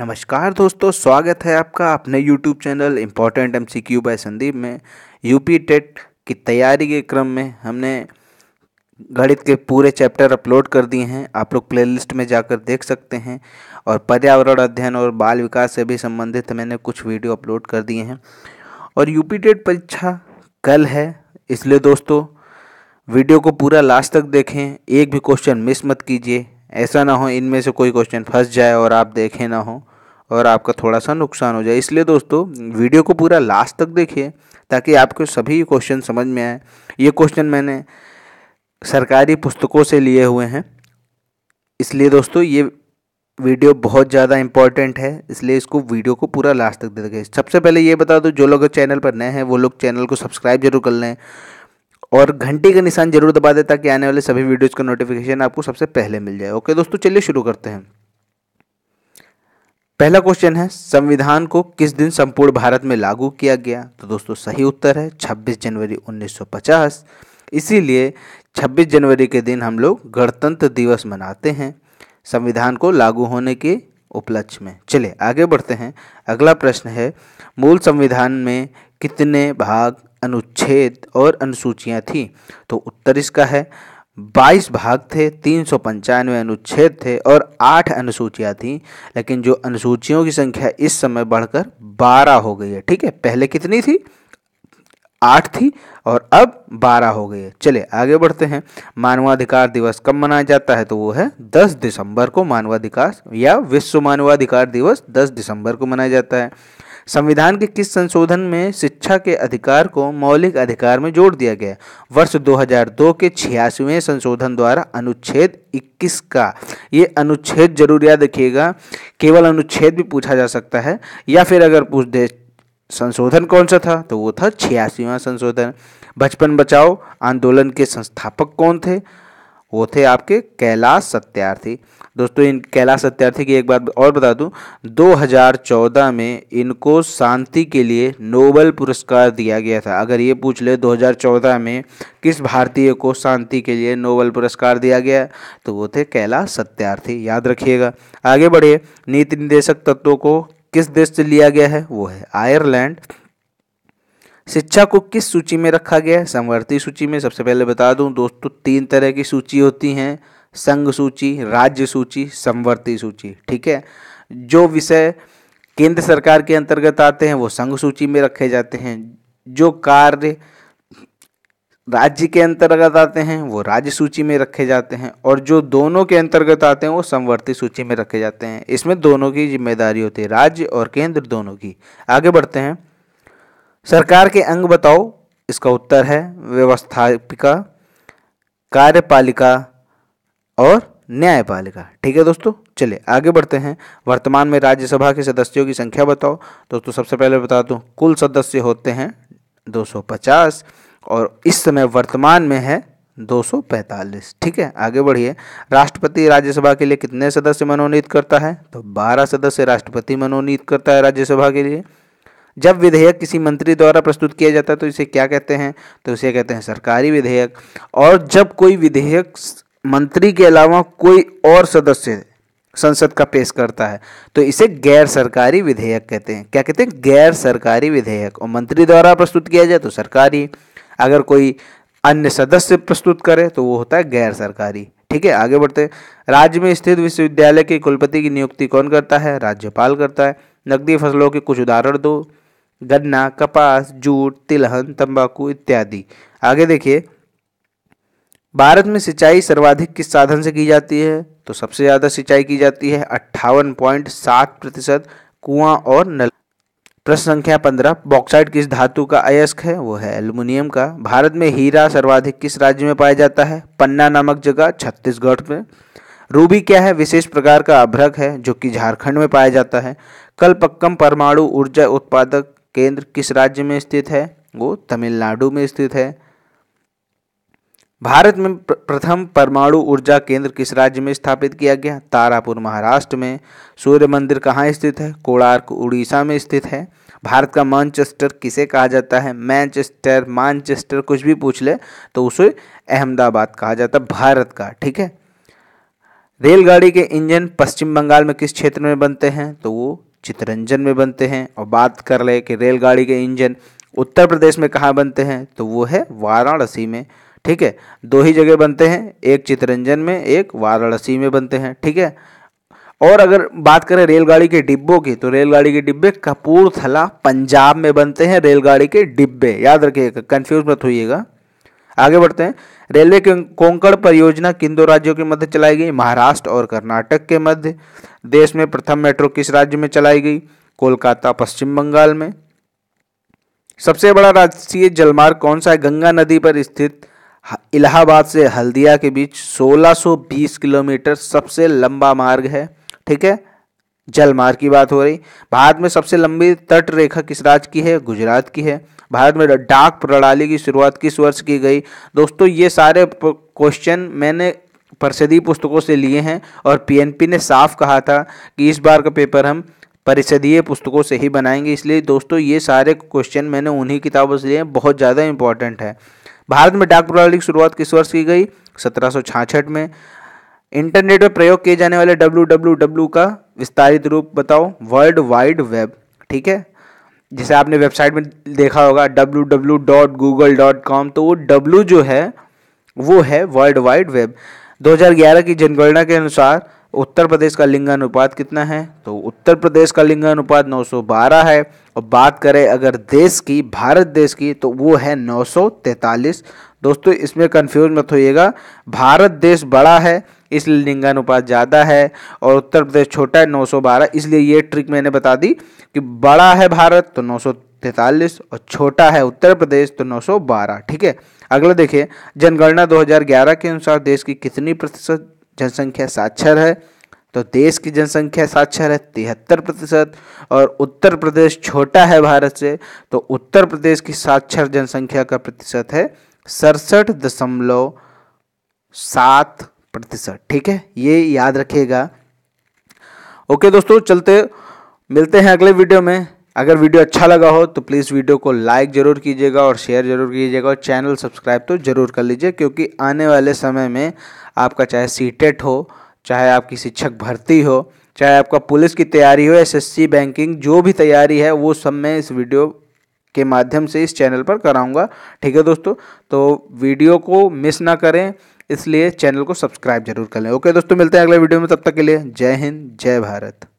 नमस्कार दोस्तों स्वागत है आपका अपने YouTube channel important M C Q by Sandeep में यूपी टेट की तैयारी के क्रम में हमने गणित के पूरे चैप्टर अपलोड कर दिए हैं आप लोग प्लेलिस्ट में जाकर देख सकते हैं और पर्यावरण अध्ययन और बाल विकास से भी संबंधित मैंने कुछ वीडियो अपलोड कर दिए हैं और यूपी टेट परीक्षा कल है इसलिए दोस्तों वीडियो को पूरा लास्ट तक देखें एक भी क्वेश्चन मिस मत कीजिए ऐसा ना हो इनमें से कोई क्वेश्चन फंस जाए और आप देखें ना हो और आपका थोड़ा सा नुकसान हो जाए इसलिए दोस्तों वीडियो को पूरा लास्ट तक देखिए ताकि आपको सभी क्वेश्चन समझ में आए ये क्वेश्चन मैंने सरकारी पुस्तकों से लिए हुए हैं इसलिए दोस्तों ये वीडियो बहुत ज़्यादा इंपॉर्टेंट है इसलिए इसको वीडियो को पूरा लास्ट तक देखें सबसे पहले ये बता दो जो लोग चैनल पर नए हैं वो लोग चैनल को सब्सक्राइब जरूर कर लें और घंटी का निशान जरूर दबा दें ताकि आने वाले सभी वीडियोस का नोटिफिकेशन आपको सबसे पहले मिल जाए ओके दोस्तों चलिए शुरू करते हैं पहला क्वेश्चन है संविधान को किस दिन संपूर्ण भारत में लागू किया गया तो दोस्तों सही उत्तर है 26 जनवरी 1950 इसीलिए 26 जनवरी के दिन हम लोग गणतंत्र दिवस मनाते हैं संविधान को लागू होने के उपलक्ष्य में चलिए आगे बढ़ते हैं अगला प्रश्न है मूल संविधान में कितने भाग अनुच्छेद और अनुसूचियाँ थीं तो उत्तर इसका है बाईस भाग थे तीन सौ पंचानवे अनुच्छेद थे और आठ अनुसूचियाँ थीं लेकिन जो अनुसूचियों की संख्या इस समय बढ़कर बारह हो गई है ठीक है पहले कितनी थी आठ थी और अब बारह हो गई है चले आगे बढ़ते हैं मानवाधिकार दिवस कब मनाया जाता है तो वो है दस दिसंबर को मानवाधिकार या विश्व मानवाधिकार दिवस दस दिसंबर को मनाया जाता है संविधान के किस संशोधन में शिक्षा के अधिकार को मौलिक अधिकार में जोड़ दिया गया वर्ष 2002 के छियासवें संशोधन द्वारा अनुच्छेद 21 का ये अनुच्छेद जरूर याद रखिएगा केवल अनुच्छेद भी पूछा जा सकता है या फिर अगर पूछ दे संशोधन कौन सा था तो वो था छियासीवा संशोधन बचपन बचाओ आंदोलन के संस्थापक कौन थे वो थे आपके कैलाश सत्यार्थी दोस्तों इन कैलाश सत्यार्थी की एक बात और बता दूं 2014 में इनको शांति के लिए नोबल पुरस्कार दिया गया था अगर ये पूछ ले 2014 में किस भारतीय को शांति के लिए नोबल पुरस्कार दिया गया तो वो थे कैलाश सत्यार्थी याद रखिएगा आगे बढ़िए नीति निदेशक तत्वों को किस देश से लिया गया है वो है आयरलैंड शिक्षा को किस सूची में रखा गया है समवर्ती सूची में सबसे पहले बता दूं दोस्तों तीन तरह की सूची होती हैं संघ सूची राज्य सूची समवर्ती सूची ठीक है जो विषय केंद्र सरकार के अंतर्गत आते हैं वो संघ सूची में रखे जाते हैं जो कार्य राज्य के अंतर्गत आते हैं वो राज्य सूची में रखे जाते हैं और जो दोनों के अंतर्गत आते हैं वो समवर्ती सूची में रखे जाते हैं इसमें दोनों की जिम्मेदारी होती है राज्य और केंद्र दोनों की आगे बढ़ते हैं सरकार के अंग बताओ इसका उत्तर है व्यवस्थापिका कार्यपालिका और न्यायपालिका ठीक है दोस्तों चलिए आगे बढ़ते हैं वर्तमान में राज्यसभा के सदस्यों की संख्या बताओ दोस्तों सबसे पहले बता दूँ कुल सदस्य होते हैं 250 और इस समय वर्तमान में है 245 ठीक है आगे बढ़िए राष्ट्रपति राज्यसभा के लिए कितने सदस्य मनोनीत करता है तो 12 सदस्य राष्ट्रपति मनोनीत करता है राज्यसभा के लिए जब विधेयक किसी मंत्री द्वारा प्रस्तुत किया जाता है तो इसे क्या कहते हैं तो इसे कहते हैं सरकारी विधेयक और जब कोई विधेयक मंत्री के अलावा कोई और सदस्य संसद का पेश करता है तो इसे गैर सरकारी विधेयक कहते हैं क्या कहते हैं गैर सरकारी विधेयक और मंत्री द्वारा प्रस्तुत किया जाए तो सरकारी अगर कोई अन्य सदस्य प्रस्तुत करे तो वो होता है गैर सरकारी ठीक है आगे बढ़ते हैं राज्य में स्थित विश्वविद्यालय के कुलपति की नियुक्ति कौन करता है राज्यपाल करता है नकदी फसलों के कुछ उदाहरण दो गन्ना कपास जूट तिलहन तंबाकू इत्यादि आगे देखिए भारत में सिंचाई सर्वाधिक किस साधन से की जाती है तो सबसे ज़्यादा सिंचाई की जाती है अट्ठावन पॉइंट सात प्रतिशत कुआं और नल प्रश्न संख्या पंद्रह बॉक्साइड किस धातु का अयस्क है वो है एल्युमिनियम का भारत में हीरा सर्वाधिक किस राज्य में पाया जाता है पन्ना नामक जगह छत्तीसगढ़ में रूबी क्या है विशेष प्रकार का अभ्रक है जो कि झारखंड में पाया जाता है कलपक्कम परमाणु ऊर्जा उत्पादक केंद्र किस राज्य में स्थित है वो तमिलनाडु में स्थित है भारत में प्रथम परमाणु ऊर्जा केंद्र किस राज्य में स्थापित किया गया तारापुर महाराष्ट्र में सूर्य मंदिर कहाँ स्थित है कोणार्क उड़ीसा में स्थित है भारत का मानचेस्टर किसे कहा जाता है मैनचेस्टर मानचेस्टर कुछ भी पूछ ले तो उसे अहमदाबाद कहा जाता है भारत का ठीक है रेलगाड़ी के इंजन पश्चिम बंगाल में किस क्षेत्र में बनते हैं तो वो चितरंजन में बनते हैं और बात कर ले कि रेलगाड़ी के इंजन उत्तर प्रदेश में कहाँ बनते हैं तो वो है वाराणसी में ठीक है दो ही जगह बनते हैं एक चितरंजन में एक वाराणसी में बनते हैं ठीक है और अगर बात करें रेलगाड़ी के डिब्बों की तो रेलगाड़ी के डिब्बे कपूरथला पंजाब में बनते हैं रेलगाड़ी के डिब्बे याद रखिएगा कन्फ्यूज मत होइएगा आगे बढ़ते हैं रेलवे के कोंकण परियोजना किन दो राज्यों के मध्य चलाई गई महाराष्ट्र और कर्नाटक के मध्य देश में प्रथम मेट्रो किस राज्य में चलाई गई कोलकाता पश्चिम बंगाल में सबसे बड़ा राष्ट्रीय जलमार्ग कौन सा है गंगा नदी पर स्थित इलाहाबाद से हल्दिया के बीच 1620 किलोमीटर सबसे लंबा मार्ग है ठीक है जलमार्ग की बात हो रही भारत में सबसे लंबी तट रेखा किस राज्य की है गुजरात की है भारत में डाक प्रणाली की शुरुआत किस वर्ष की गई दोस्तों ये सारे क्वेश्चन मैंने परिषदीय पुस्तकों से लिए हैं और पीएनपी ने साफ कहा था कि इस बार का पेपर हम परिषदीय पुस्तकों से ही बनाएंगे इसलिए दोस्तों ये सारे क्वेश्चन मैंने उन्हीं किताबों से लिए बहुत ज़्यादा इंपॉर्टेंट है भारत में डाक प्रणाली की शुरुआत किस वर्ष की गई सत्रह में इंटरनेट पर प्रयोग किए जाने वाले डब्ल्यू का विस्तारित रूप बताओ वर्ल्ड वाइड वेब ठीक है जैसे आपने वेबसाइट में देखा होगा www.google.com तो वो डब्ल्यू जो है वो है वर्ल्ड वाइड वेब 2011 की जनगणना के अनुसार उत्तर प्रदेश का लिंगानुपात कितना है तो उत्तर प्रदेश का लिंगानुपात 912 है और बात करें अगर देश की भारत देश की तो वो है 943 दोस्तों इसमें कंफ्यूज मत होइएगा भारत देश बड़ा है इसलिए लिंगानुपात ज़्यादा है और उत्तर प्रदेश छोटा है 912 इसलिए ये ट्रिक मैंने बता दी कि बड़ा है भारत तो नौ और छोटा है उत्तर प्रदेश तो 912 ठीक है अगला देखिए जनगणना 2011 के अनुसार देश की कितनी प्रतिशत जनसंख्या साक्षर है तो देश की जनसंख्या साक्षर है तिहत्तर प्रतिशत और उत्तर प्रदेश छोटा है भारत से तो उत्तर प्रदेश की साक्षर जनसंख्या का प्रतिशत है सड़सठ दशमलव सात प्रतिशत ठीक है ये याद रखिएगा ओके दोस्तों चलते मिलते हैं अगले वीडियो में अगर वीडियो अच्छा लगा हो तो प्लीज़ वीडियो को लाइक ज़रूर कीजिएगा और शेयर ज़रूर कीजिएगा और चैनल सब्सक्राइब तो ज़रूर कर लीजिए क्योंकि आने वाले समय में आपका चाहे सी टेट हो चाहे आपकी शिक्षक भर्ती हो चाहे आपका पुलिस की तैयारी हो एसएससी बैंकिंग जो भी तैयारी है वो सब मैं इस वीडियो के माध्यम से इस चैनल पर कराऊंगा ठीक है दोस्तों तो वीडियो को मिस ना करें इसलिए चैनल को सब्सक्राइब जरूर कर लें ओके दोस्तों मिलते हैं अगले वीडियो में तब तक के लिए जय हिंद जय भारत